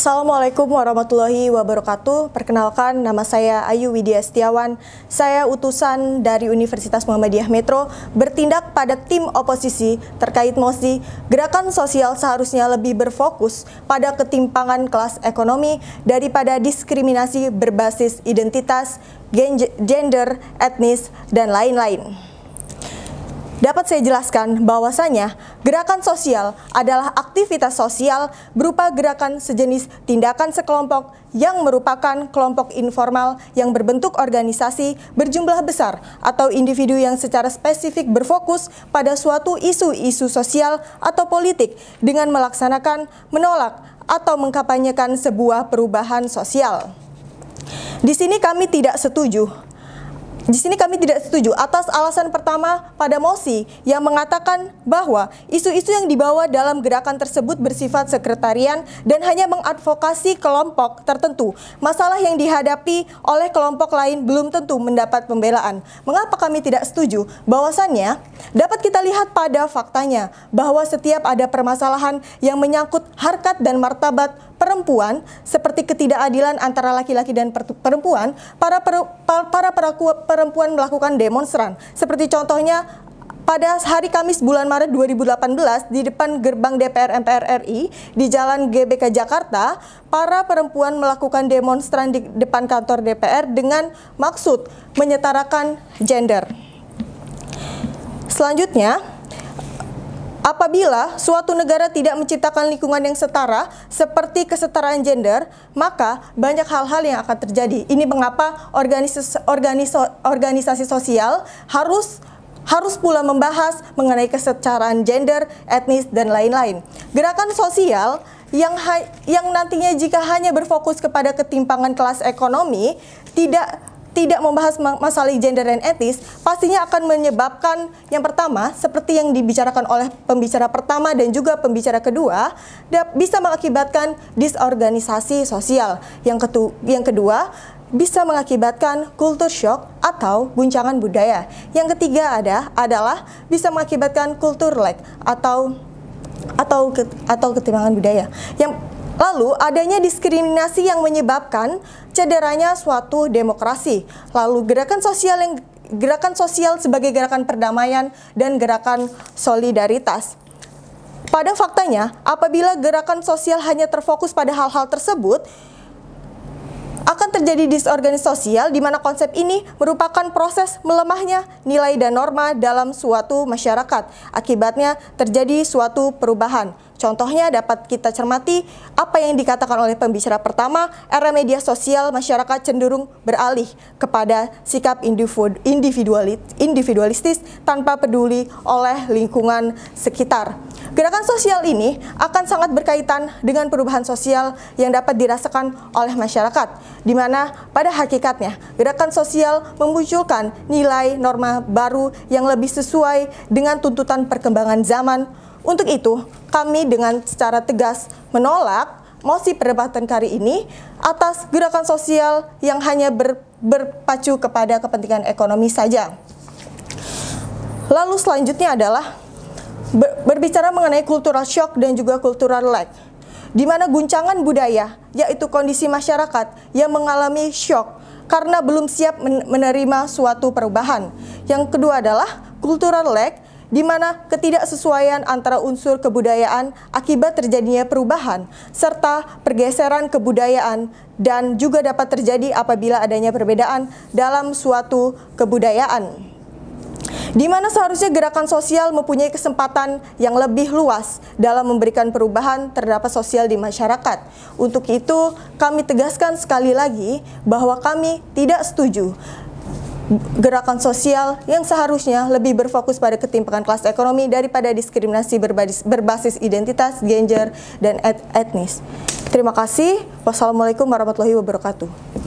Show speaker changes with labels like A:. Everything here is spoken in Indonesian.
A: Assalamualaikum warahmatullahi wabarakatuh. Perkenalkan, nama saya Ayu Widya Setiawan. Saya utusan dari Universitas Muhammadiyah Metro bertindak pada tim oposisi terkait mosi gerakan sosial seharusnya lebih berfokus pada ketimpangan kelas ekonomi daripada diskriminasi berbasis identitas, gender, etnis, dan lain-lain. Dapat saya jelaskan bahwasanya gerakan sosial adalah aktivitas sosial berupa gerakan sejenis tindakan sekelompok yang merupakan kelompok informal yang berbentuk organisasi berjumlah besar atau individu yang secara spesifik berfokus pada suatu isu-isu sosial atau politik dengan melaksanakan, menolak, atau mengkampanyekan sebuah perubahan sosial. Di sini kami tidak setuju di sini kami tidak setuju atas alasan pertama pada mosi yang mengatakan bahwa isu-isu yang dibawa dalam gerakan tersebut bersifat sekretarian dan hanya mengadvokasi kelompok tertentu. Masalah yang dihadapi oleh kelompok lain belum tentu mendapat pembelaan. Mengapa kami tidak setuju? Bahwasannya dapat kita lihat pada faktanya bahwa setiap ada permasalahan yang menyangkut harkat dan martabat perempuan seperti ketidakadilan antara laki-laki dan perempuan, para per, para perempuan melakukan demonstran. Seperti contohnya pada hari Kamis bulan Maret 2018 di depan gerbang DPR MPR RI di Jalan GBK Jakarta, para perempuan melakukan demonstran di depan kantor DPR dengan maksud menyetarakan gender. Selanjutnya, Apabila suatu negara tidak menciptakan lingkungan yang setara seperti kesetaraan gender, maka banyak hal-hal yang akan terjadi. Ini mengapa organis organis organisasi sosial harus harus pula membahas mengenai kesetaraan gender, etnis dan lain-lain. Gerakan sosial yang yang nantinya jika hanya berfokus kepada ketimpangan kelas ekonomi tidak tidak membahas masalah gender dan etis pastinya akan menyebabkan yang pertama seperti yang dibicarakan oleh pembicara pertama dan juga pembicara kedua bisa mengakibatkan disorganisasi sosial yang ketu yang kedua bisa mengakibatkan kultur shock atau guncangan budaya. Yang ketiga ada adalah bisa mengakibatkan kultur lag atau atau atau ketimbangan budaya. Yang lalu adanya diskriminasi yang menyebabkan cederanya suatu demokrasi. Lalu gerakan sosial yang gerakan sosial sebagai gerakan perdamaian dan gerakan solidaritas. Pada faktanya, apabila gerakan sosial hanya terfokus pada hal-hal tersebut, terjadi disorganisasi sosial di mana konsep ini merupakan proses melemahnya nilai dan norma dalam suatu masyarakat. Akibatnya terjadi suatu perubahan. Contohnya dapat kita cermati apa yang dikatakan oleh pembicara pertama, era media sosial masyarakat cenderung beralih kepada sikap individualis, individualistis tanpa peduli oleh lingkungan sekitar. Gerakan sosial ini akan sangat berkaitan dengan perubahan sosial yang dapat dirasakan oleh masyarakat, di mana pada hakikatnya gerakan sosial memunculkan nilai norma baru yang lebih sesuai dengan tuntutan perkembangan zaman. Untuk itu, kami dengan secara tegas menolak mosi perdebatan kali ini atas gerakan sosial yang hanya ber, berpacu kepada kepentingan ekonomi saja. Lalu selanjutnya adalah berbicara mengenai kultural shock dan juga kultural lag, di mana guncangan budaya, yaitu kondisi masyarakat yang mengalami shock karena belum siap menerima suatu perubahan. Yang kedua adalah kultural lag, di mana ketidaksesuaian antara unsur kebudayaan akibat terjadinya perubahan, serta pergeseran kebudayaan dan juga dapat terjadi apabila adanya perbedaan dalam suatu kebudayaan di mana seharusnya gerakan sosial mempunyai kesempatan yang lebih luas dalam memberikan perubahan terhadap sosial di masyarakat. Untuk itu, kami tegaskan sekali lagi bahwa kami tidak setuju gerakan sosial yang seharusnya lebih berfokus pada ketimpangan kelas ekonomi daripada diskriminasi berbasis, berbasis identitas, gender, dan etnis. Terima kasih. Wassalamualaikum warahmatullahi wabarakatuh.